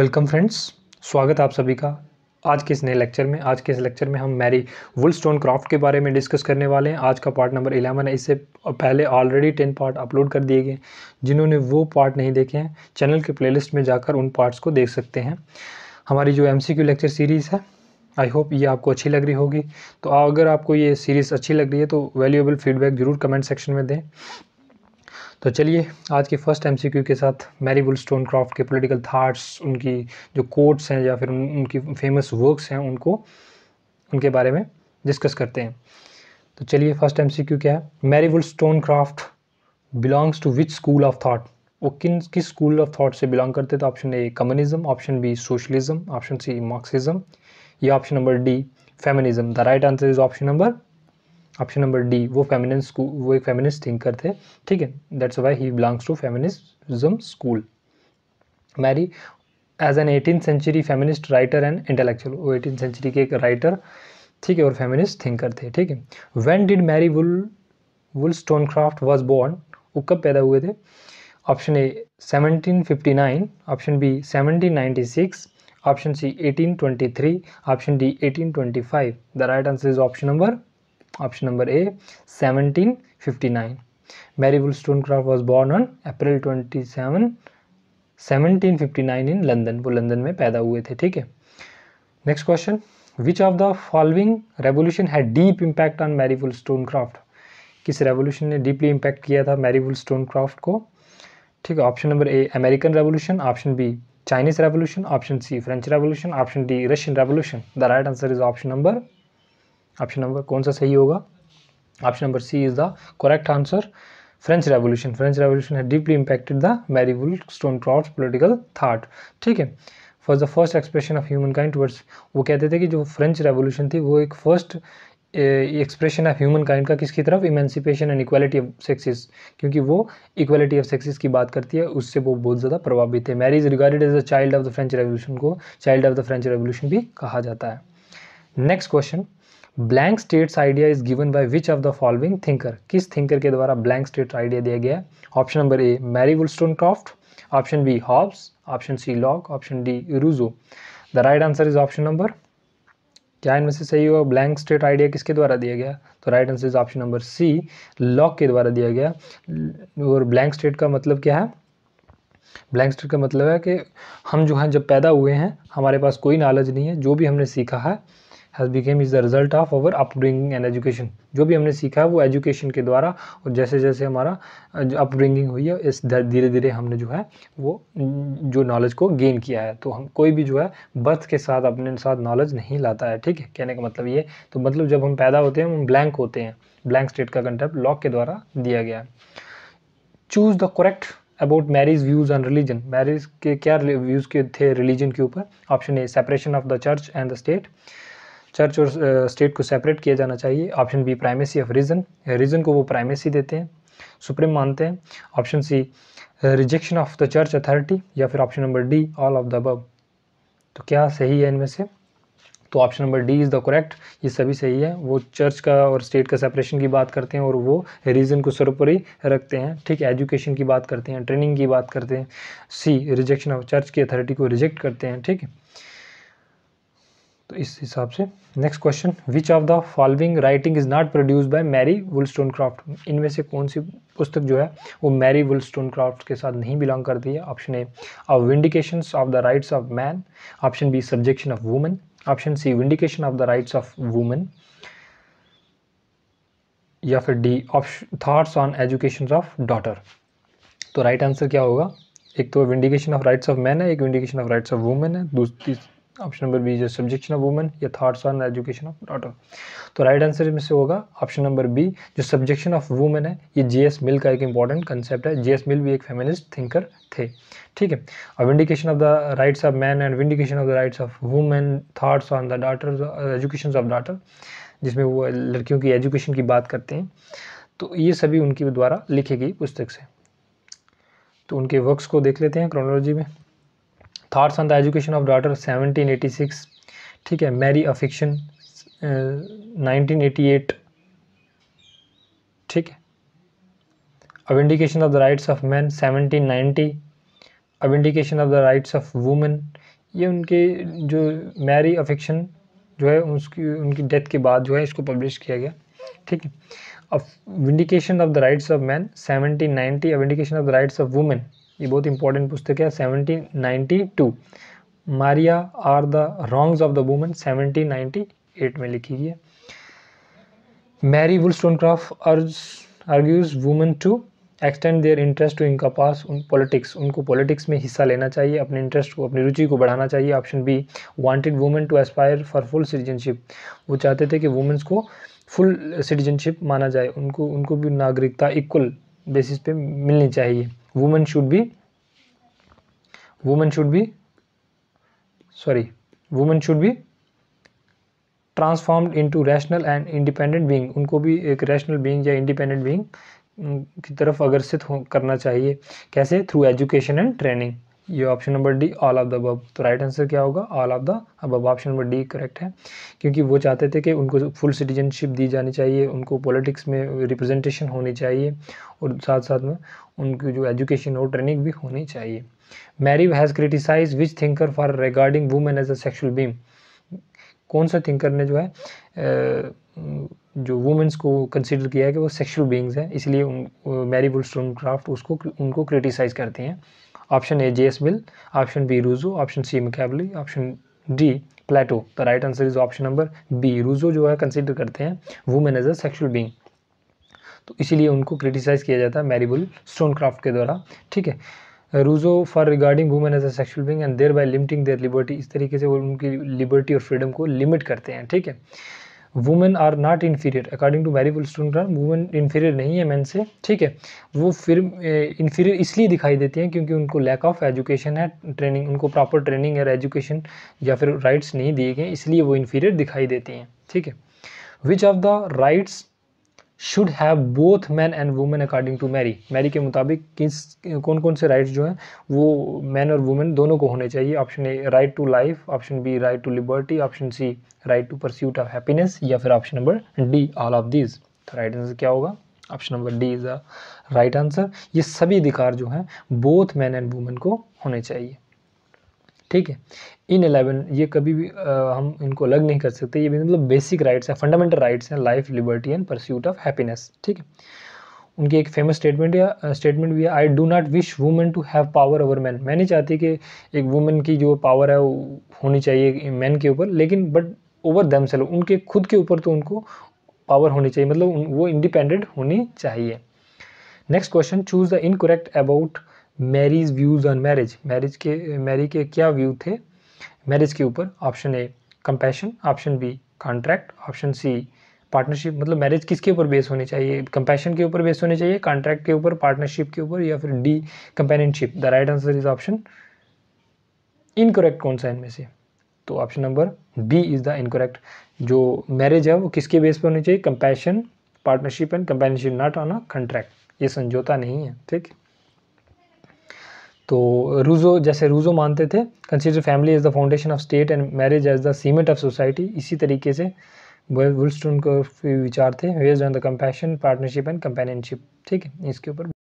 Welcome friends स्वागत आप सभी का आज के इस नए लेक्चर में आज के इस लेक्चर में हम मैरी वुल स्टोन क्राफ्ट के बारे में डिस्कस करने वाले हैं आज का पार्ट नंबर इलेवन है इससे पहले ऑलरेडी टेन पार्ट अपलोड कर दिए गए जिन्होंने वो पार्ट नहीं देखे हैं चैनल के प्लेलिस्ट में जाकर उन पार्ट्स को देख सकते हैं हमारी जो एम लेक्चर सीरीज़ है आई होप ये आपको अच्छी लग रही होगी तो अगर आपको ये सीरीज़ अच्छी लग रही है तो वैल्यूएबल फीडबैक ज़रूर कमेंट सेक्शन में दें तो चलिए आज के फर्स्ट एमसीक्यू के साथ मैरी वुल स्टोन क्राफ्ट के पॉलिटिकल थाट्स उनकी जो कोट्स हैं या फिर उन, उनकी फेमस वर्क्स हैं उनको उनके बारे में डिस्कस करते हैं तो चलिए फर्स्ट एम क्या है Mary Wollstonecraft belongs to which school of thought वो किन किस स्कूल ऑफ थाट से बिलोंग करते थे option A communism option B socialism option C Marxism या option number D feminism the right answer is option number option number D वो feminine school वो एक फेमिनिस्ट थिंकर थे ठीक है that's why he belongs to feminism school Mary as an eighteen century feminist writer and intellectual वो eighteen century के एक writer ठीक है और फेमिनिस्ट थिंकर थे ठीक है when did Mary wool stone craft was born वो कब पैदा हुए थे option A 1759 option B 1796 option C 1823 option D 1825 the right answer is option number option number A 1759. Stone craft was born on April 27 1759 in London वो London में पैदा हुए थे ठीक है next question which of the following revolution had deep impact on Mary craft किस revolution ने deeply impact किया था मैरी क्राफ्ट को ठीक है option number A American revolution option B Chinese revolution option C French revolution option D Russian revolution the right answer is option number option number कौन सा सही होगा option number C is the correct answer French revolution French revolution है deeply impacted the Mary Wollstonecraft political thought ठीक है for the first expression of human kind towards वो कहते थे कि जो फ्रेंच रेवोल्यूशन थी वो एक first expression of human kind का किसकी तरफ emancipation and equality of sexes क्योंकि वो इक्वालिटी ऑफ सेक्सेस की बात करती है उससे वो बहुत ज़्यादा प्रभावित है Mary is regarded as a child of the French revolution को child of the French revolution भी कहा जाता है next question blank states idea is given by which of the following thinker किस थिंकर के द्वारा ब्लैंक स्टेट्स आइडिया दिया गया है option number A Mary Wollstonecraft option B Hobbes option C Locke option D Rousseau the right answer is option number क्या इनमें से सही हुआ ब्लैंक स्टेट आइडिया किसके द्वारा दिया गया तो right answer is option number C Locke के द्वारा दिया गया और ब्लैंक स्टेट का मतलब क्या है ब्लैंक स्टेट का मतलब है कि हम जो है जब पैदा हुए हैं हमारे पास कोई नॉलेज नहीं है जो भी हमने सीखा है has become is the result of our upbringing and education जो भी हमने सीखा है वो एजुकेशन के द्वारा और जैसे जैसे हमारा अपब्रिंगिंग हुई है इस धीरे धीरे हमने जो है वो जो नॉलेज को गेन किया है तो हम कोई भी जो है बर्थ के साथ अपने साथ नॉलेज नहीं लाता है ठीक है कहने का मतलब ये तो मतलब जब हम पैदा होते हैं हम ब्लैंक होते हैं ब्लैंक स्टेट का कंटेप्ट लॉक के द्वारा दिया गया है choose the correct about Mary's views on religion Mary's के क्या व्यूज़ के थे रिलीजन के ऊपर option A separation of the church and the state church और स्टेट को सेपरेट किया जाना चाहिए option B primacy of reason reason को वो प्राइमेसी देते हैं सुप्रीम मानते हैं option C rejection of the church authority या फिर option number D all of the above तो क्या सही है इनमें से तो option number D is the correct ये सभी सही है वो चर्च का और स्टेट का सेपरेशन की बात करते हैं और वो रीज़न को सरोपरि रखते हैं ठीक है एजुकेशन की बात करते हैं ट्रेनिंग की बात करते हैं सी रिजेक्शन ऑफ चर्च की अथॉरिटी को रिजेक्ट करते हैं ठीक है तो इस हिसाब से next question which of the following writing is not produce by Mary Wollstonecraft इनमें से कौन सी पुस्तक जो है वो मैरी वुलस्टोन क्राफ्ट के साथ नहीं बिलोंग करती है option A of vindication of the rights of man option B subjection of women option C vindication of the rights of women या फिर D option thoughts on education of daughter तो right right answer क्या होगा एक तो vindication of rights of man है एक vindication of rights of women है दूसरी ऑप्शन नंबर बी जो सब्जेक्शन ऑफ वुमेन या thoughts on education of daughter तो राइट आंसर इसमें से होगा ऑप्शन नंबर बी जो सब्जेक्शन ऑफ वुमेन है ये जे एस मिल का एक इंपॉर्टेंट कंसेप्ट है जे एस मिल भी एक फेमिनिस्ट थिंकर थे ठीक है अब vindication of the rights of man and vindication of the rights of women thoughts on the daughter education of daughter जिसमें वो लड़कियों की एजुकेशन की बात करते हैं तो ये सभी उनके द्वारा लिखी गई पुस्तक से तो उनके वर्क्स को देख लेते हैं क्रोनोलॉजी में thoughts on the education of daughter seventeen six ठीक है मैरी अफिक्शन नाइनटीन एटी एट ठीक है a vindication of the rights of man seventeen ninety a vindication of the rights of women ये उनके जो मैरी अफिक्शन जो है उसकी उनकी डेथ के बाद जो है इसको पब्लिश किया गया ठीक है अब indication of the rights of man seventeen ninety a vindication of the rights of women ये बहुत इंपॉर्टेंट पुस्तक है seventeen ninety two Maria or the wrongs of the women 1798 ninety eight में लिखी गई है Mary Wollstonecraft urge argues women to extend their interest to इनका पास उन पॉलिटिक्स उनको पॉलिटिक्स में हिस्सा लेना चाहिए अपने इंटरेस्ट को अपनी रुचि को बढ़ाना चाहिए option B wanted women to aspire for full citizenship वो चाहते थे कि वुमेंस को फुल सिटीजनशिप माना जाए उनको उनको भी नागरिकता इक्वल बेसिस पे मिलनी चाहिए women should be women should be sorry women should be transformed into rational and independent being उनको भी एक रैशनल बीइंग या इंडिपेंडेंट बीइंग की तरफ अग्रसित हो करना चाहिए कैसे थ्रू एजुकेशन एंड ट्रेनिंग ये option number D all of the above तो राइट आंसर क्या होगा all of the above option number D correct है क्योंकि वो चाहते थे कि उनको फुल सिटीजनशिप दी जानी चाहिए उनको पॉलिटिक्स में रिप्रेजेंटेशन होनी चाहिए और साथ साथ में उनकी जो एजुकेशन और ट्रेनिंग भी होनी चाहिए Mary has criticise which thinker for regarding women as a sexual being कौन सा थिंकर ने जो है जो वुमेंस को कंसिडर किया है कि वो सेक्शुअल बींग्स हैं इसलिए उन मैरी वुलस्टोन क्राफ्ट उसको उनको क्रिटिसाइज़ करती हैं option A J S Mill option B Rousseau option C McCabley. Option D Plato the right answer is option number B Rousseau जो है कंसिडर करते हैं women as a sexual being तो इसीलिए उनको क्रिटिसाइज़ किया जाता है मैरीबुल स्टोन क्राफ्ट के द्वारा ठीक है Rousseau for regarding women as a sexual being and thereby limiting their liberty इस तरीके से वो उनकी लिबर्टी और फ्रीडम को लिमिट करते हैं ठीक है women are not inferior according to मैरीबुल स्टूडेंट वुमेन इन्फीरियर नहीं है मैन से ठीक है वो फिर इन्फीरियर इसलिए दिखाई देती हैं क्योंकि उनको लैक ऑफ एजुकेशन है ट्रेनिंग उनको प्रॉपर ट्रेनिंग या एजुकेशन या फिर राइट्स नहीं दिए गए इसलिए वो इन्फीरियर दिखाई देती हैं ठीक है which of the rights should have both man and women according to Mary Mary के मुताबिक किस कौन कौन से राइट्स जो हैं वो मैन और वुमेन दोनों को होने चाहिए option A right to life option B right to liberty option C right to pursuit of happiness या फिर option number D all of these तो राइट आंसर क्या होगा option number D is the right answer ये सभी अधिकार जो हैं बोथ मैन एंड वुमेन को होने चाहिए ठीक है इन एलेवन ये कभी भी आ, हम इनको अलग नहीं कर सकते ये भी मतलब बेसिक राइट्स हैं फंडामेंटल राइट्स हैं life liberty and pursuit of happiness ठीक है उनकी एक फेमस स्टेटमेंट या स्टेटमेंट भी है I do not wish women to have power over man मैं नहीं चाहती कि एक वुमेन की जो पावर है वो होनी चाहिए मैन के ऊपर लेकिन बट ओवर दम सेल उनके खुद के ऊपर तो उनको पावर होनी चाहिए मतलब वो इंडिपेंडेंट होनी चाहिए next question choose the incorrect about Mary's views on marriage marriage के मैरी के क्या व्यू थे मैरिज के ऊपर option A compassion option B contract option C partnership मतलब मैरिज किसके ऊपर बेस होनी चाहिए कंपैशन के ऊपर बेस होनी चाहिए कॉन्ट्रैक्ट के ऊपर पार्टनरशिप के ऊपर या फिर D companionship the right answer is option incorrect कौन सा इनमें से तो option number B is the incorrect जो मैरिज है वो किसके बेस पर होनी चाहिए compassion partnership and companionship not on a contract ये समझौता नहीं है ठीक है तो रूज़ो जैसे रूज़ो मानते थे consider family as the foundation of state and marriage as the cement of society इसी तरीके से वुलस्टोन को विचार थे वेज on the compassion partnership and companionship ठीक है इसके ऊपर